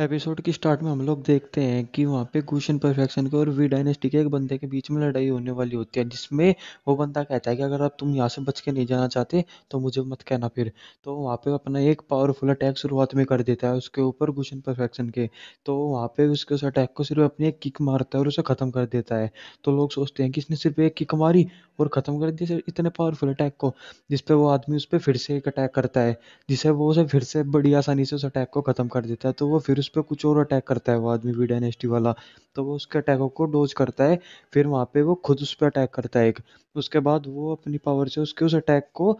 episode की start में हम लोग देखते हैं कि वहाँ पे गुशन परफेक्शन के और वी डायनेस्टी के एक बंदे के बीच में लड़ाई होने वाली होती है जिसमें वो बंदा कहता है कि अगर आप तुम यहाँ से बच के नहीं जाना चाहते तो मुझे मत कहना फिर तो वहाँ पे अपना एक पावरफुल अटैक शुरुआत में कर देता है उसके ऊपर गुशन परफेक्शन के तो वहाँ पे उसके उस अटैक को सिर्फ अपनी एक किक मारता है और उसे ख़त्म कर देता है तो लोग सोचते हैं कि इसने सिर्फ एक किक मारी और ख़त्म कर दिया इतने पावरफुल अटैक को जिस पर वो आदमी उस पर फिर से एक अटैक करता है जिससे वो उसे फिर से बड़ी आसानी से उस अटैक को ख़त्म कर देता है तो वो फिर उस पर कुछ और अटैक करता है वो आदमी वी डायनेस्टी वाला तो वो उसके अटैकों को डोज करता है फिर वहाँ पर वो खुद उस पर अटैक करता है एक उसके बाद वो अपनी पावर से उसके उस अटैक को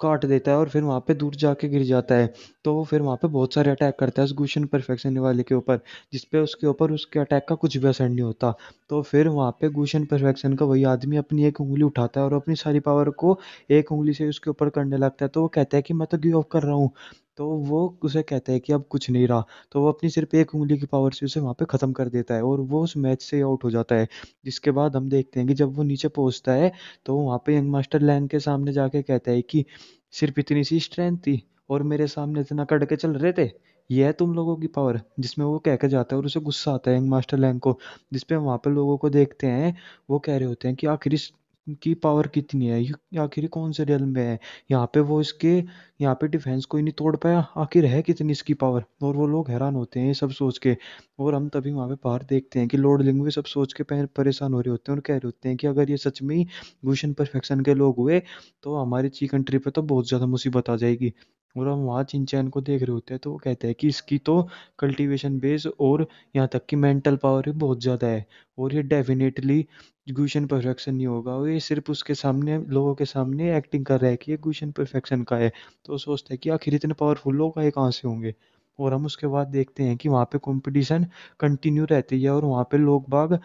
काट देता है और फिर वहाँ पे दूर जाके गिर जाता है तो वो फिर वहाँ पे बहुत सारे अटैक करता है उस गुशन परफेक्शन वाले के ऊपर जिसपे उसके ऊपर उसके अटैक का कुछ भी असर नहीं होता तो फिर वहाँ पे गुशन परफेक्शन का वही आदमी अपनी एक उंगली उठाता है और अपनी सारी पावर को एक उंगली से उसके ऊपर करने लगता है तो वो कहता है कि मैं तो गिव अप कर रहा हूँ तो वो उसे कहते हैं कि अब कुछ नहीं रहा तो वो अपनी सिर्फ एक उंगली की पावर से उसे वहाँ पे ख़त्म कर देता है और वो उस मैच से आउट हो जाता है जिसके बाद हम देखते हैं कि जब वो नीचे पहुँचता है तो वहाँ पे यंग मास्टर लैन के सामने जाके कहता है कि सिर्फ इतनी सी स्ट्रेंथ थी और मेरे सामने इतना कट के चल रहे थे यह है तुम लोगों की पावर जिसमें वो कह के जाता है और उसे गुस्सा आता है यंग मास्टर लैंग को जिसपे वहाँ पर लोगों को देखते हैं वो कह रहे होते हैं कि आखिर इस की पावर कितनी है ये आखिर कौन से रियल में है यहाँ पे वो इसके यहाँ पे डिफेंस कोई नहीं तोड़ पाया आखिर है कितनी इसकी पावर और वो लोग हैरान होते हैं ये सब सोच के और हम तभी वहाँ पे बाहर देखते हैं कि लॉर्ड लिंग सब सोच के परेशान हो रहे होते हैं और कह रहे होते हैं कि अगर ये सच में ही गुशन परफेक्शन के लोग हुए तो हमारी ची कंट्री पर तो बहुत ज़्यादा मुसीबत आ जाएगी और हम वहाँ चिंचैन को देख रहे होते हैं तो वो कहते हैं कि इसकी तो कल्टीवेशन बेस और यहाँ तक कि मेंटल पावर भी बहुत ज़्यादा है और ये डेफिनेटली गुशन परफेक्शन नहीं होगा ये सिर्फ उसके सामने लोगों के सामने एक्टिंग कर रहा है कि ये गुशन परफेक्शन का है तो सोचता है कि आखिर इतने पावरफुल लोग आए कहाँ से होंगे और हम उसके बाद देखते हैं कि वहाँ पे कंपटीशन कंटिन्यू रहती है और वहाँ पे लोग बाग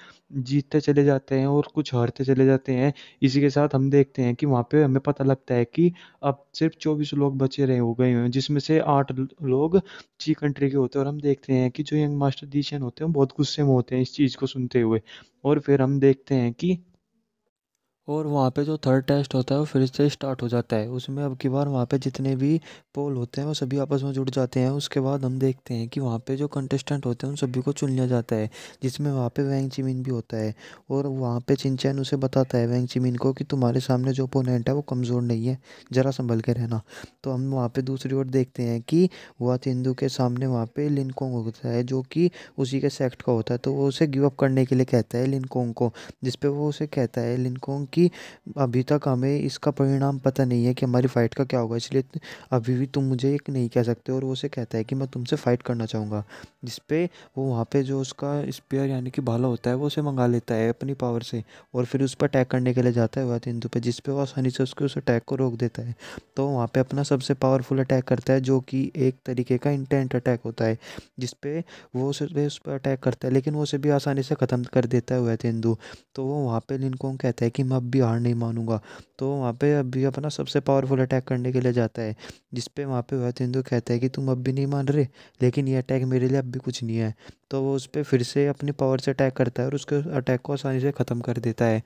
जीतते चले जाते हैं और कुछ हारते चले जाते हैं इसी के साथ हम देखते हैं कि वहाँ पे हमें पता लगता है कि अब सिर्फ चौबीस लोग बचे रहे हो गए हैं जिसमें से आठ लोग ची कंट्री के होते हैं और हम देखते हैं कि जो यंग मास्टर डिशन होते हैं बहुत गुस्से में होते हैं इस चीज़ को सुनते हुए और फिर हम देखते हैं कि और वहाँ पे जो थर्ड टेस्ट होता है वो फिर से स्टार्ट हो जाता है उसमें अब की बार वहाँ पे जितने भी पोल होते हैं वो सभी आपस में जुड़ जाते हैं उसके बाद हम देखते हैं कि वहाँ पे जो कंटेस्टेंट होते हैं उन सभी को चुन लिया जाता है जिसमें वहाँ पे वैंग चिमिन भी होता है और वहाँ पर चिनचैन उसे बताता है वैंग चिमिन को कि तुम्हारे सामने जो अपोनेंट है वो कमज़ोर नहीं है ज़रा संभल के रहना तो हम वहाँ पर दूसरी ओर देखते हैं कि वह तेंदू के सामने वहाँ पर लिनकोंग होता है जो कि उसी के सेक्ट का होता है तो वो उसे गिवअप करने के लिए कहता है लिनकोंग को जिसपे वो उसे कहता है लिनकोंग की क्योंकि अभी तक हमें इसका परिणाम पता नहीं है कि हमारी फ़ाइट का क्या होगा इसलिए अभी भी तुम मुझे एक नहीं कह सकते और वो उसे कहता है कि मैं तुमसे फ़ाइट करना चाहूँगा जिसपे वो वहाँ पे जो उसका स्पेयर यानी कि भाला होता है वो उसे मंगा लेता है अपनी पावर से और फिर उस पर अटैक करने के लिए जाता है वह तेंदु पे जिसपे वो आसानी से उसके उस अटैक को रोक देता है तो वहाँ पर अपना सबसे पावरफुल अटैक करता है जो कि एक तरीके का इंटेंट अटैक होता है जिसपे वो उसे उस पर अटैक करता है लेकिन वो उसे भी आसानी से ख़त्म कर देता है वह तेंदु तो वो वहाँ पर लिनकोंग कहता है कि मैं भी हार नहीं मानूंगा तो वहाँ पे अभी अपना सबसे पावरफुल अटैक करने के लिए जाता है जिस पे वहाँ पे वह हिंदू कहता है कि तुम अब भी नहीं मान रहे लेकिन ये अटैक मेरे लिए अब भी कुछ नहीं है तो वो उस पर फिर से अपनी पावर से अटैक करता है और उसके अटैक को आसानी से ख़त्म कर देता है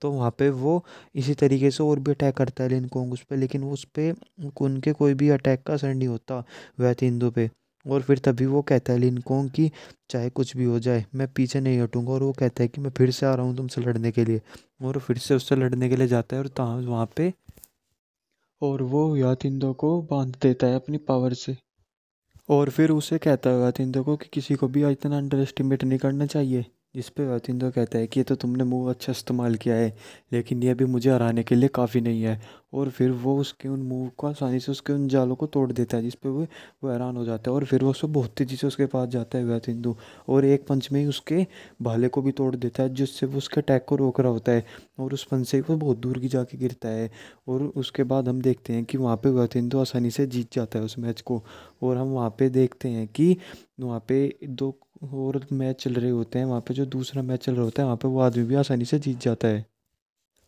तो वहाँ पे वो इसी तरीके से और भी अटैक करता है लिन उस पर लेकिन उस पर उनके कोई भी अटैक का असर नहीं होता वह हिंदू पे और फिर तभी वो कहता है लिनकोंग कि चाहे कुछ भी हो जाए मैं पीछे नहीं हटूँगा और वो कहता है कि मैं फिर से आ रहा हूँ तुमसे लड़ने के लिए और फिर से उससे लड़ने के लिए जाता है और तहाँ वहाँ पर और वो यातिंदो को बांध देता है अपनी पावर से और फिर उसे कहता है यातिंदों को कि किसी को भी इतना अंडर एस्टिमेट नहीं करना चाहिए जिस पर यातिंदो कहता है कि ये तो तुमने मुँह अच्छा इस्तेमाल किया है लेकिन ये भी मुझे हराने के लिए काफ़ी नहीं है और फिर वो उसके उन मूव को आसानी से उसके उन जालों को तोड़ देता है जिस पे वो वो हैरान हो जाता है और फिर वो उसको बहुत तेज़ी से उसके पास जाता है व्यथ हिंदू और एक पंच में ही उसके भाले को भी तोड़ देता है जिससे वो उसके अटैक को रोक रहा होता है और उस पंच से वो बहुत दूर की जाके गिरता है और उसके बाद हम देखते हैं कि वहाँ पर व्यथ हिंदू आसानी से जीत जाता है उस मैच को और हम वहाँ पर देखते हैं कि वहाँ पर दो और मैच चल रहे होते हैं वहाँ पर जो दूसरा मैच चल रहा होता है वहाँ पर वो आदमी भी आसानी से जीत जाता है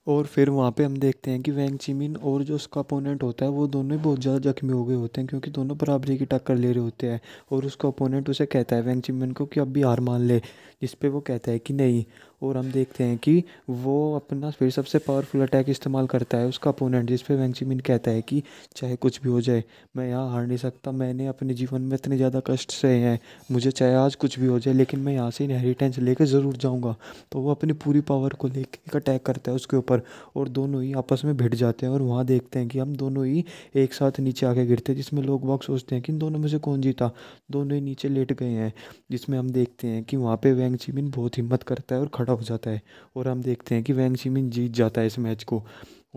और फिर वहाँ पे हम देखते हैं कि वैंग चिमिन और जो उसका अपोनेंट होता है वो दोनों ही बहुत ज़्यादा जख्मी हो गए होते हैं क्योंकि दोनों बराबरी की टक्कर ले रहे होते हैं और उसका अपोनेंट उसे कहता है वैंग चिमिन को कि अब भी हार मान ले जिस पे वो कहता है कि नहीं और हम देखते हैं कि वो अपना फिर सबसे पावरफुल अटैक इस्तेमाल करता है उसका अपोनेंट जिस पे वैंगचिमिन कहता है कि चाहे कुछ भी हो जाए मैं यहाँ हार नहीं सकता मैंने अपने जीवन में इतने ज़्यादा कष्ट सहे हैं मुझे चाहे आज कुछ भी हो जाए लेकिन मैं यहाँ से इनहेरिटेंस लेकर ज़रूर जाऊँगा तो वो अपनी पूरी पावर को ले एक अटैक करता है उसके ऊपर और दोनों ही आपस में भिड़ जाते हैं और वहाँ देखते हैं कि हम दोनों ही एक साथ नीचे आके गिरते हैं जिसमें लोग बहुत सोचते हैं कि इन दोनों में से कौन जीता दोनों ही नीचे लेट गए हैं जिसमें हम देखते हैं कि वहाँ पर वैंगचिमिन बहुत हिम्मत करता है और खड़ा आउट हो जाता है और हम देखते हैं कि वैंग शिमिन जीत जाता है इस मैच को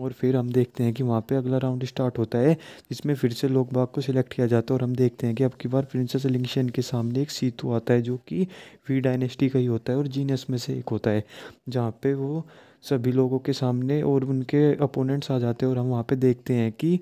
और फिर हम देखते हैं कि वहाँ पे अगला राउंड स्टार्ट होता है जिसमें फिर से लोग बाग को सिलेक्ट किया जाता है और हम देखते हैं कि अब की बार प्रिंसेस लिंगशन के सामने एक सीतू आता है जो कि वी डायनेस्टी का ही होता है और जीनस में से एक होता है जहाँ पे वो सभी लोगों के सामने और उनके अपोनेंट्स आ जाते हैं और हम वहाँ पे देखते हैं कि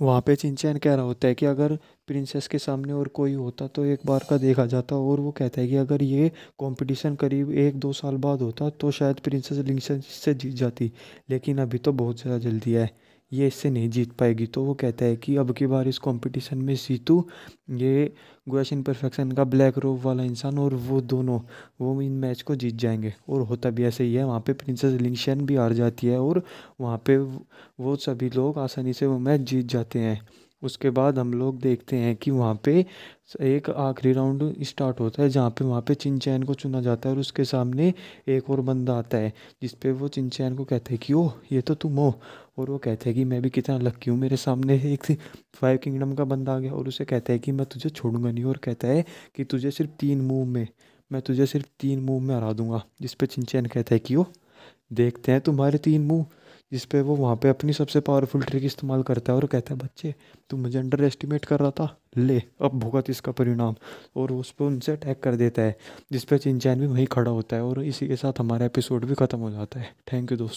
वहाँ पे चिंचैन कह रहा होता है कि अगर प्रिंसेस के सामने और कोई होता तो एक बार का देखा जाता और वो कहता है कि अगर ये कंपटीशन करीब एक दो साल बाद होता तो शायद प्रिंसेस लिंगसन इससे जीत जाती लेकिन अभी तो बहुत ज़्यादा जल्दी है ये इससे नहीं जीत पाएगी तो वो कहता है कि अब की बार इस कंपटीशन में सीतू ये गोशन परफेक्शन का ब्लैक रोब वाला इंसान और वो दोनों वो इन मैच को जीत जाएंगे और होता भी ऐसे ही है वहाँ पे प्रिंसेस लिंगशन भी हार जाती है और वहाँ पे वो सभी लोग आसानी से वो मैच जीत जाते हैं उसके बाद हम लोग देखते हैं कि वहाँ पे एक आखिरी राउंड स्टार्ट होता है जहाँ पे वहाँ पे चिनचैन को चुना जाता है और उसके सामने एक और बंदा आता है जिस पे वो चिनचैन को कहते हैं कि ओ ये तो तुम हो और वो कहते हैं कि मैं भी कितना लक्की हूँ मेरे सामने एक फाइव किंगडम का बंदा आ गया और उसे कहता है कि मैं तुझे छोड़ूंगा नहीं और कहता है कि तुझे सिर्फ तीन मूव में मैं तुझे सिर्फ तीन मूव में हरा दूंगा जिस पर चिन कहता है कि ओ देखते हैं तुम्हारे तीन मूव जिस पे वो वहाँ पे अपनी सबसे पावरफुल ट्रिक इस्तेमाल करता है और कहता है बच्चे तू मुझे अंडर एस्टिमेट कर रहा था ले अब भुगत इसका परिणाम और उस पर उनसे अटैक कर देता है जिस पे चिंचैन भी वहीं खड़ा होता है और इसी के साथ हमारा एपिसोड भी ख़त्म हो जाता है थैंक यू दोस्तों